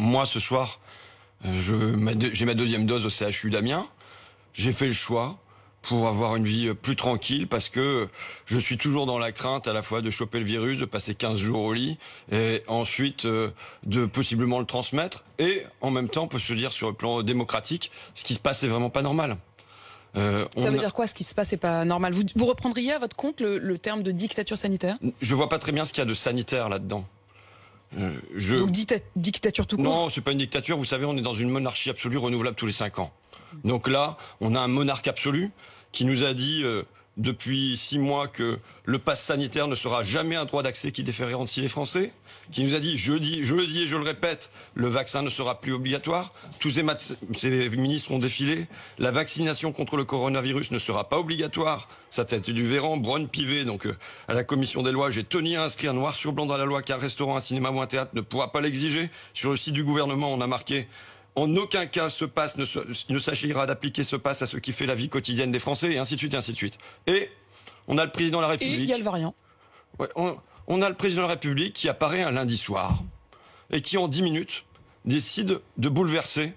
Moi, ce soir, euh, j'ai ma, deuxième dose au CHU d'Amiens. J'ai fait le choix pour avoir une vie euh, plus tranquille parce que je suis toujours dans la crainte à la fois de choper le virus, de passer 15 jours au lit et ensuite euh, de possiblement le transmettre et en même temps on peut se dire sur le plan démocratique ce qui se passe n'est vraiment pas normal. ça veut dire quoi ce qui se passe n'est pas normal vous, reprendriez à votre compte le, terme de dictature sanitaire Je vois pas très bien ce qu'il y a de sanitaire là-dedans. Euh, je... Donc dictature tout court Non, c'est pas une dictature. Vous savez, on est dans une monarchie absolue renouvelable tous les cinq ans. Donc là, on a un monarque absolu qui nous a dit... Euh, depuis six mois que le pass sanitaire ne sera jamais un droit d'accès qui si les Français, qui nous a dit, je, dis, je le dis et je le répète, le vaccin ne sera plus obligatoire, tous ces, ministres ont défilé, la vaccination contre le coronavirus ne sera pas obligatoire, ça été du Véran, Brun Pivet, donc euh, à la commission des lois, j'ai tenu à inscrire noir sur blanc dans la loi qu'un restaurant, un cinéma ou un théâtre ne pourra pas l'exiger. Sur le site du gouvernement, on a marqué en aucun cas, ce passe ne, s'agira d'appliquer ce passe à ce qui fait la vie quotidienne des Français, et ainsi de suite, et ainsi de suite. Et on a le président de la République. le variant. on, a le président de la République qui apparaît un lundi soir et qui, en dix minutes, décide de bouleverser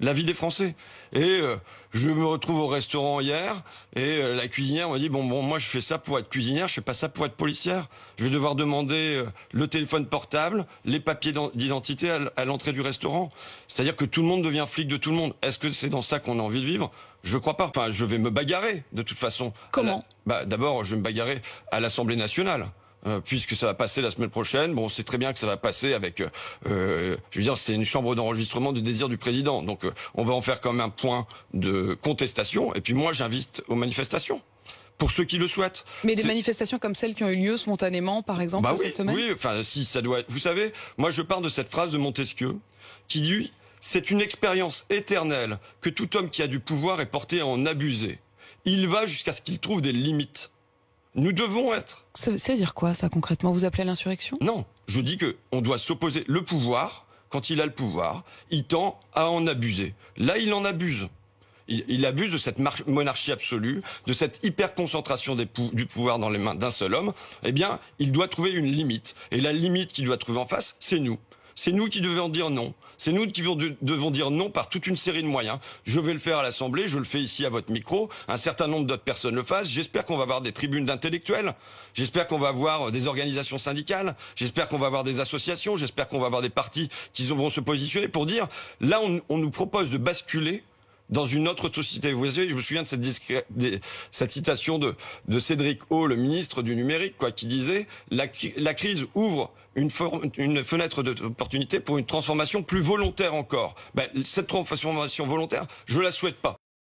la vie des Français. Et euh, je me retrouve au restaurant hier et euh, la cuisinière m'a dit bon bon moi je fais ça pour être cuisinière, je fais pas ça pour être policière. Je vais devoir demander euh, le téléphone portable, les papiers d'identité à l'entrée du restaurant. C'est-à-dire que tout le monde devient flic de tout le monde. Est-ce que c'est dans ça qu'on a envie de vivre je crois pas. Enfin, je vais me bagarrer de toute façon. Comment Bah, d'abord, je vais me bagarrer à l'Assemblée nationale. Euh, puisque ça va passer la semaine prochaine. Bon, on sait très bien que ça va passer avec, euh, euh, je veux dire, c'est une chambre d'enregistrement du désir du président. Donc, on va en faire comme un point de contestation. Et puis, moi, j'invite aux manifestations pour ceux qui le souhaitent. Mais des manifestations comme celles qui ont eu lieu spontanément, par exemple, bah cette semaine Oui, enfin, si ça doit être... Vous savez, moi je parle de cette phrase de Montesquieu qui dit « C'est une expérience éternelle que tout homme qui a du pouvoir est porté à en abuser. Il va jusqu'à ce qu'il trouve des limites. » Nous devons être. C'est dire quoi, ça, concrètement Vous appelez l'insurrection Non. Je dis que on doit s'opposer. Le pouvoir, quand il a le pouvoir, il tend à en abuser. Là, il en abuse. Il, abuse de cette monarchie absolue, de cette hyperconcentration concentration du pouvoir dans les mains d'un seul homme. Eh bien, il doit trouver une limite. Et la limite qu'il doit trouver en face, c'est nous. C'est nous qui devons dire non. C'est nous qui devons dire non par toute une série de moyens. Je vais le faire à l'Assemblée, je le fais ici à votre micro. Un certain nombre d'autres personnes le fassent. J'espère qu'on va avoir des tribunes d'intellectuels. J'espère qu'on va avoir des organisations syndicales. J'espère qu'on va avoir des associations. J'espère qu'on va avoir des partis qui vont se positionner pour dire là, on, nous propose de basculer dans une autre société. Vous savez, je me souviens de cette, citation de, Cédric O, le ministre du numérique, quoi, qui disait la, crise ouvre une, une fenêtre d'opportunité pour une transformation plus volontaire encore. Ben, cette transformation volontaire, je la souhaite pas.